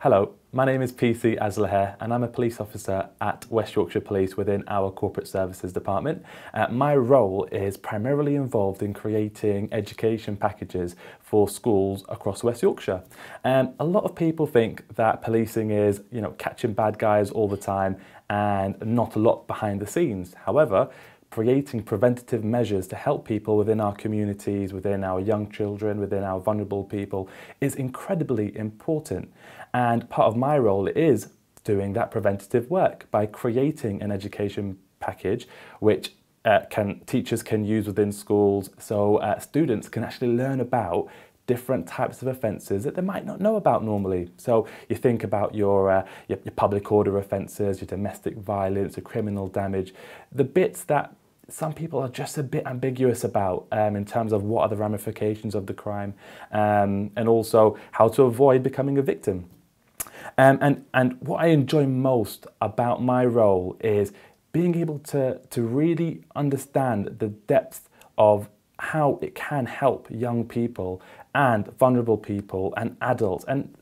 Hello, my name is PC Aslaher and I'm a police officer at West Yorkshire Police within our Corporate Services Department. Uh, my role is primarily involved in creating education packages for schools across West Yorkshire. Um, a lot of people think that policing is, you know, catching bad guys all the time and not a lot behind the scenes. However, creating preventative measures to help people within our communities, within our young children, within our vulnerable people is incredibly important. And part of my role is doing that preventative work by creating an education package which uh, can teachers can use within schools so uh, students can actually learn about different types of offences that they might not know about normally. So you think about your, uh, your, your, public order offences, your domestic violence, your criminal damage, the bits that some people are just a bit ambiguous about um, in terms of what are the ramifications of the crime um, and also how to avoid becoming a victim. Um, and, and what I enjoy most about my role is being able to, to really understand the depth of how it can help young people and vulnerable people and adults and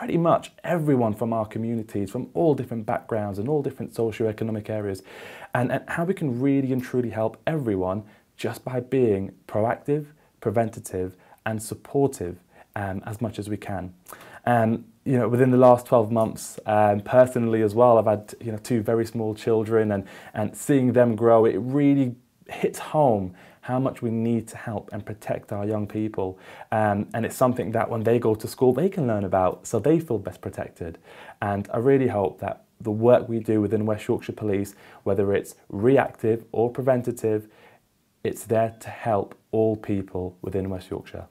pretty much everyone from our communities, from all different backgrounds and all different socio-economic areas, and, and how we can really and truly help everyone just by being proactive, preventative, and supportive um, as much as we can. Um, you know, within the last 12 months, um, personally as well, I've had you know two very small children, and and seeing them grow, it really hits home how much we need to help and protect our young people. Um, and it's something that when they go to school, they can learn about so they feel best protected. And I really hope that the work we do within West Yorkshire Police, whether it's reactive or preventative, it's there to help all people within West Yorkshire.